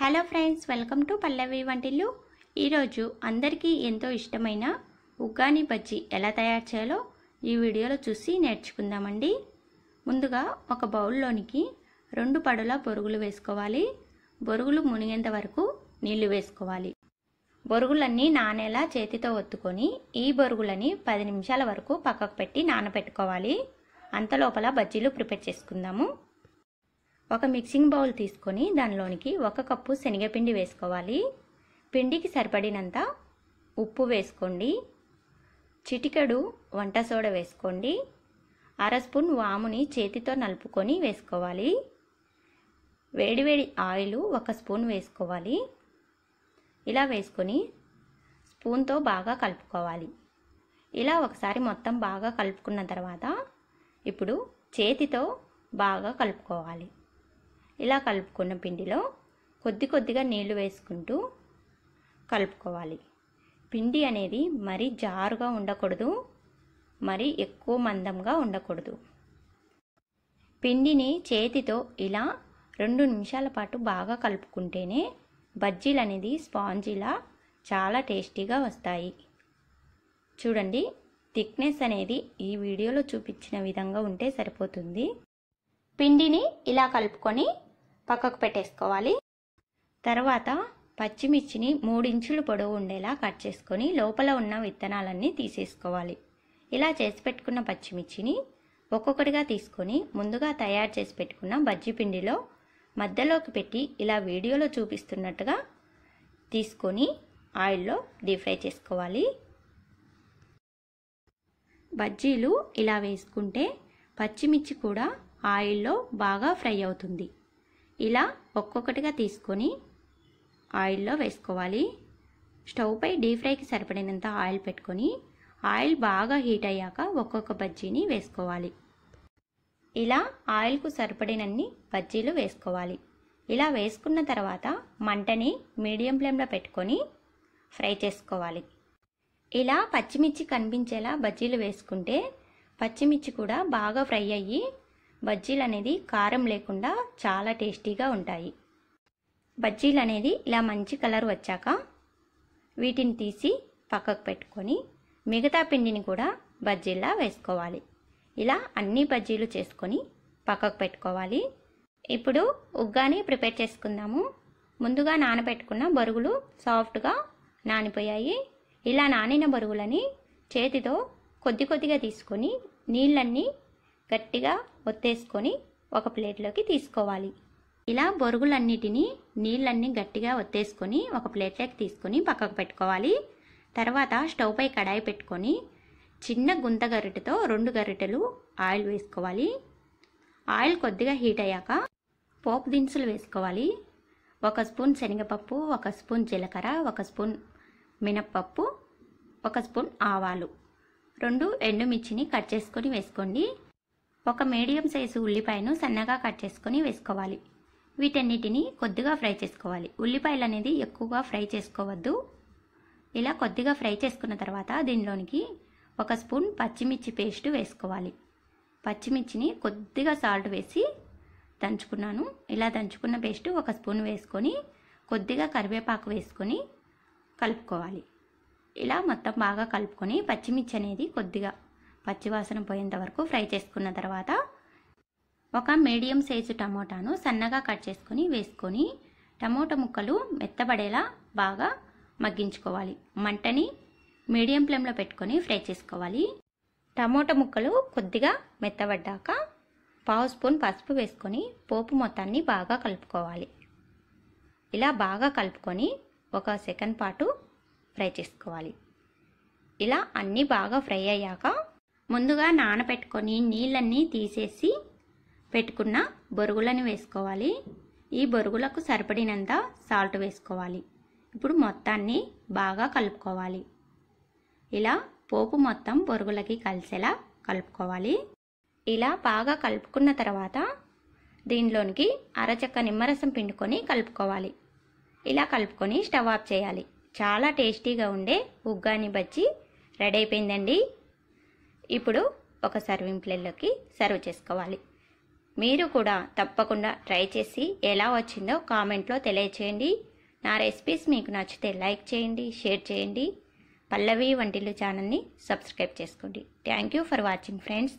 hello friends welcome to Pallavi Vantillu ఈరోజు అందరికీ ఎంతో ఇష్టమైన ఉగ్గాని బజ్జీ ఎలా తయారు చేయాలో ఈ వీడియోలో చూసి నేర్చుకుందామండి ముందుగా ఒక బౌల్లోనికి రెండు పడుల బొరుగులు వేసుకోవాలి బొరుగులు మునిగేంత వరకు నీళ్లు వేసుకోవాలి బొరుగులన్నీ నానేలా చేతితో ఒత్తుకొని ఈ బొరుగులని పది నిమిషాల వరకు పక్కకు పెట్టి నానబెట్టుకోవాలి అంతలోపల బజ్జీలు ప్రిపేర్ చేసుకుందాము ఒక మిక్సింగ్ బౌల్ తీసుకొని దానిలోనికి ఒక కప్పు శనగపిండి వేసుకోవాలి పిండికి సరిపడినంత ఉప్పు వేసుకోండి చిటికెడు వంట సోడా వేసుకోండి అర స్పూన్ వాముని చేతితో నలుపుకొని వేసుకోవాలి వేడివేడి ఆయిల్ ఒక స్పూన్ వేసుకోవాలి ఇలా వేసుకొని స్పూన్తో బాగా కలుపుకోవాలి ఇలా ఒకసారి మొత్తం బాగా కలుపుకున్న తర్వాత ఇప్పుడు చేతితో బాగా కలుపుకోవాలి ఇలా కలుపుకున్న పిండిలో కొద్ది కొద్దిగా నీళ్లు వేసుకుంటూ కలుపుకోవాలి పిండి అనేది మరీ జారుగా ఉండకూడదు మరీ ఎక్కువ మందంగా ఉండకూడదు పిండిని చేతితో ఇలా రెండు నిమిషాల పాటు బాగా కలుపుకుంటేనే బజ్జీలు అనేది స్పాంజీలా చాలా టేస్టీగా వస్తాయి చూడండి థిక్నెస్ అనేది ఈ వీడియోలో చూపించిన విధంగా ఉంటే సరిపోతుంది పిండిని ఇలా కలుపుకొని పక్కకు పెట్టేసుకోవాలి తర్వాత పచ్చిమిర్చిని మూడించులు పొడవు ఉండేలా కట్ చేసుకొని లోపల ఉన్న విత్తనాలన్నీ తీసేసుకోవాలి ఇలా చేసి పెట్టుకున్న పచ్చిమిర్చిని ఒక్కొక్కటిగా తీసుకొని ముందుగా తయారు చేసి పెట్టుకున్న బజ్జిపిండిలో పిండిలో మధ్యలోకి పెట్టి ఇలా వీడియోలో చూపిస్తున్నట్టుగా తీసుకొని ఆయిల్లో డీప్ ఫ్రై చేసుకోవాలి బజ్జీలు ఇలా వేసుకుంటే పచ్చిమిర్చి కూడా ఆయిల్లో బాగా ఫ్రై అవుతుంది ఇలా ఒక్కొక్కటిగా తీసుకొని ఆయిల్లో వేసుకోవాలి స్టవ్ పై డీప్ ఫ్రైకి సరిపడినంత ఆయిల్ పెట్టుకొని ఆయిల్ బాగా హీట్ అయ్యాక ఒక్కొక్క బజ్జీని వేసుకోవాలి ఇలా ఆయిల్కు సరిపడినన్ని బజ్జీలు వేసుకోవాలి ఇలా వేసుకున్న తర్వాత మంటని మీడియం ఫ్లేమ్లో పెట్టుకొని ఫ్రై చేసుకోవాలి ఇలా పచ్చిమిర్చి కనిపించేలా బజ్జీలు వేసుకుంటే పచ్చిమిర్చి కూడా బాగా ఫ్రై అయ్యి బజ్జీలు అనేది కారం లేకుండా చాలా టేస్టీగా ఉంటాయి బజ్జీలు అనేది ఇలా మంచి కలర్ వచ్చాక వీటిని తీసి పక్కకు పెట్టుకొని మిగతా పిండిని కూడా బజ్జీల్లా వేసుకోవాలి ఇలా అన్ని బజ్జీలు చేసుకొని పక్కకు పెట్టుకోవాలి ఇప్పుడు ఉగ్గాని ప్రిపేర్ చేసుకుందాము ముందుగా నానబెట్టుకున్న బరుగులు సాఫ్ట్గా నానిపోయాయి ఇలా నానిన బరుగులని చేతితో కొద్ది కొద్దిగా తీసుకొని నీళ్ళన్నీ గట్టిగా ఒత్తేసుకొని ఒక ప్లేట్లోకి తీసుకోవాలి ఇలా బొరుగులన్నిటినీ నీళ్ళన్నీ గట్టిగా ఒత్తేసుకొని ఒక ప్లేట్లోకి తీసుకొని పక్కకు పెట్టుకోవాలి తర్వాత స్టవ్ పై కడాయి పెట్టుకొని చిన్న గుంత గరిటెతో రెండు గరిటెలు ఆయిల్ వేసుకోవాలి ఆయిల్ కొద్దిగా హీట్ అయ్యాక పోపు దినుసులు వేసుకోవాలి ఒక స్పూన్ శనగపప్పు ఒక స్పూన్ జీలకర్ర ఒక స్పూన్ మినప్పప్పు ఒక స్పూన్ ఆవాలు రెండు ఎండుమిర్చిని కట్ చేసుకొని వేసుకోండి ఒక మీడియం సైజు ఉల్లిపాయను సన్నగా కట్ చేసుకొని వేసుకోవాలి వీటన్నిటిని కొద్దిగా ఫ్రై చేసుకోవాలి ఉల్లిపాయలు అనేది ఎక్కువగా ఫ్రై చేసుకోవద్దు ఇలా కొద్దిగా ఫ్రై చేసుకున్న తర్వాత దీనిలోనికి ఒక స్పూన్ పచ్చిమిర్చి పేస్ట్ వేసుకోవాలి పచ్చిమిర్చిని కొద్దిగా సాల్ట్ వేసి దంచుకున్నాను ఇలా దంచుకున్న పేస్ట్ ఒక స్పూన్ వేసుకొని కొద్దిగా కరివేపాకు వేసుకొని కలుపుకోవాలి ఇలా మొత్తం బాగా కలుపుకొని పచ్చిమిర్చి అనేది కొద్దిగా పచ్చివాసన పోయేంత వరకు ఫ్రై చేసుకున్న తర్వాత ఒక మీడియం సైజు టమోటాను సన్నగా కట్ చేసుకొని వేసుకొని టమోటా ముక్కలు మెత్తబడేలా బాగా మగ్గించుకోవాలి మంటని మీడియం ఫ్లేమ్లో పెట్టుకొని ఫ్రై చేసుకోవాలి టమోటా ముక్కలు కొద్దిగా మెత్తబడ్డాక పావు స్పూన్ పసుపు వేసుకొని పోపు మొత్తాన్ని బాగా కలుపుకోవాలి ఇలా బాగా కలుపుకొని ఒక సెకండ్ పాటు ఫ్రై చేసుకోవాలి ఇలా అన్నీ బాగా ఫ్రై అయ్యాక ముందుగా నానబెట్టుకొని నీళ్ళన్నీ తీసేసి పెట్టుకున్న బొరుగులను వేసుకోవాలి ఈ బొరుగులకు సరిపడినంత సాల్ట్ వేసుకోవాలి ఇప్పుడు మొత్తాన్ని బాగా కలుపుకోవాలి ఇలా పోపు మొత్తం బొరుగులకి కలిసేలా కలుపుకోవాలి ఇలా బాగా కలుపుకున్న తర్వాత దీనిలోనికి అరచక్క నిమ్మరసం పిండుకొని కలుపుకోవాలి ఇలా కలుపుకొని స్టవ్ ఆఫ్ చేయాలి చాలా టేస్టీగా ఉండే ఉగ్గాని బజ్జి రెడీ అయిపోయిందండి ఇప్పుడు ఒక సర్వింగ్ ప్లేట్లోకి సర్వ్ చేసుకోవాలి మీరు కూడా తప్పకుండా ట్రై చేసి ఎలా వచ్చిందో కామెంట్లో తెలియచేయండి నా రెసిపీస్ మీకు నచ్చితే లైక్ చేయండి షేర్ చేయండి పల్లవి వంటిలు ఛానల్ని సబ్స్క్రైబ్ చేసుకోండి thank you for watching friends